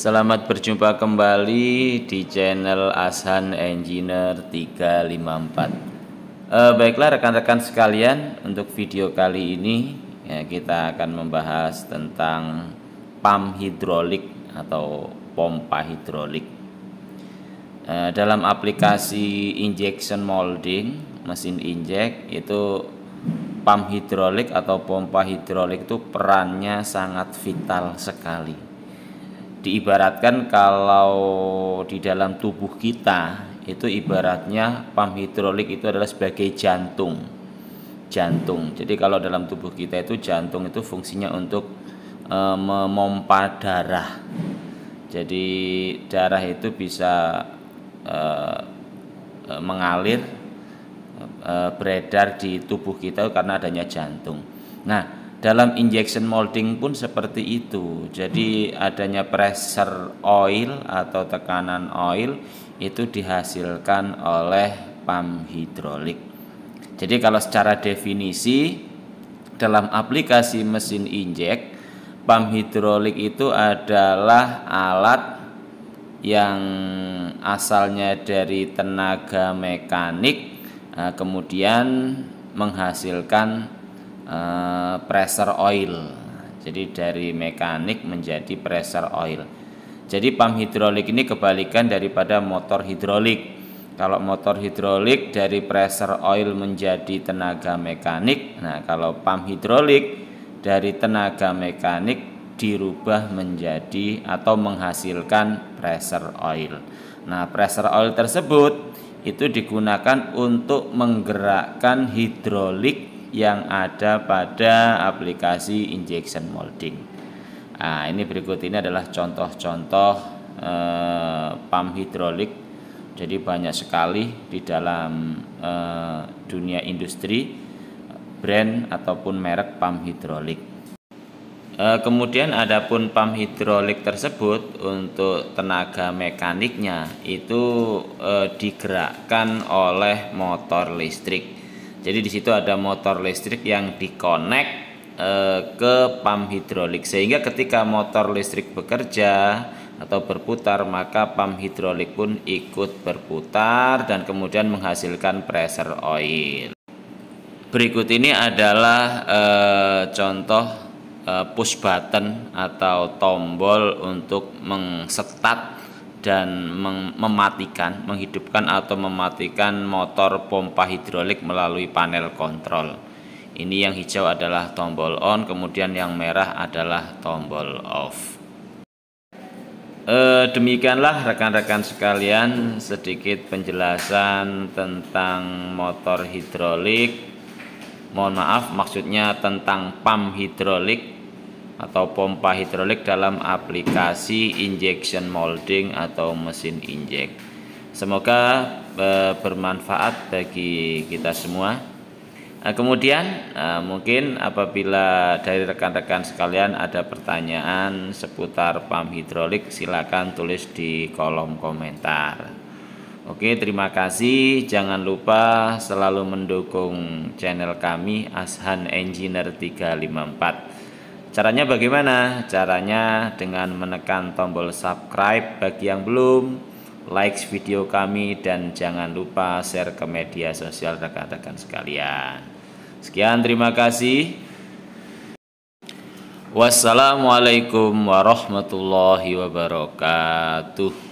Selamat berjumpa kembali di channel Asan Engineer 354. E, eh, baiklah rekan-rekan sekalian, untuk video kali ini ya, kita akan membahas tentang pam hidrolik atau pompa hidrolik. E, dalam aplikasi injection molding mesin injek itu pam hidrolik atau pompa hidrolik itu perannya sangat vital sekali diibaratkan kalau di dalam tubuh kita itu ibaratnya pam hidrolik itu adalah sebagai jantung jantung jadi kalau dalam tubuh kita itu jantung itu fungsinya untuk e, memompa darah jadi darah itu bisa e, e, mengalir e, e beredar di tubuh kita karena adanya jantung nah dalam injection molding pun seperti itu. Jadi adanya pressure oil atau tekanan oil itu dihasilkan oleh pump hidrolik. Jadi kalau secara definisi dalam aplikasi mesin injek pump hidrolik itu adalah alat yang asalnya dari tenaga mekanik eh, kemudian menghasilkan Eh, pressure oil. Jadi dari mekanik menjadi pressure oil. Jadi pam hidrolik ini kebalikan daripada motor hidrolik. Kalau motor hidrolik dari pressure oil menjadi tenaga mekanik. Nah, kalau pam hidrolik dari tenaga mekanik dirubah menjadi atau menghasilkan pressure oil. Nah, pressure oil tersebut itu digunakan untuk menggerakkan hidrolik yang ada pada aplikasi injection molding. Nah, ini berikut ini adalah contoh-contoh eh, pump hidrolik. Jadi banyak sekali di dalam eh, dunia industri brand ataupun merek pump hidrolik. Eh, kemudian adapun pump hidrolik tersebut untuk tenaga mekaniknya itu eh, digerakkan oleh motor listrik jadi di situ ada motor listrik yang dikonek e, eh, ke pam hidrolik sehingga ketika motor listrik bekerja atau berputar maka pam hidrolik pun ikut berputar dan kemudian menghasilkan pressure oil. Berikut ini adalah e, contoh e, push button atau tombol untuk mengsetat dan mematikan, menghidupkan atau mematikan motor pompa hidrolik melalui panel kontrol. Ini yang hijau adalah tombol on, kemudian yang merah adalah tombol off. E, demikianlah rekan-rekan sekalian sedikit penjelasan tentang motor hidrolik. Mohon maaf, maksudnya tentang pam hidrolik atau pompa hidrolik dalam aplikasi injection molding atau mesin injek. Semoga e, bermanfaat bagi kita semua. Nah, kemudian e, mungkin apabila dari rekan-rekan sekalian ada pertanyaan seputar pam hidrolik silakan tulis di kolom komentar. Oke, terima kasih. Jangan lupa selalu mendukung channel kami Ashan Engineer 354. Caranya bagaimana? Caranya dengan menekan tombol subscribe bagi yang belum, like video kami dan jangan lupa share ke media sosial rekan-rekan sekalian. Sekian terima kasih. Wassalamualaikum warahmatullahi wabarakatuh.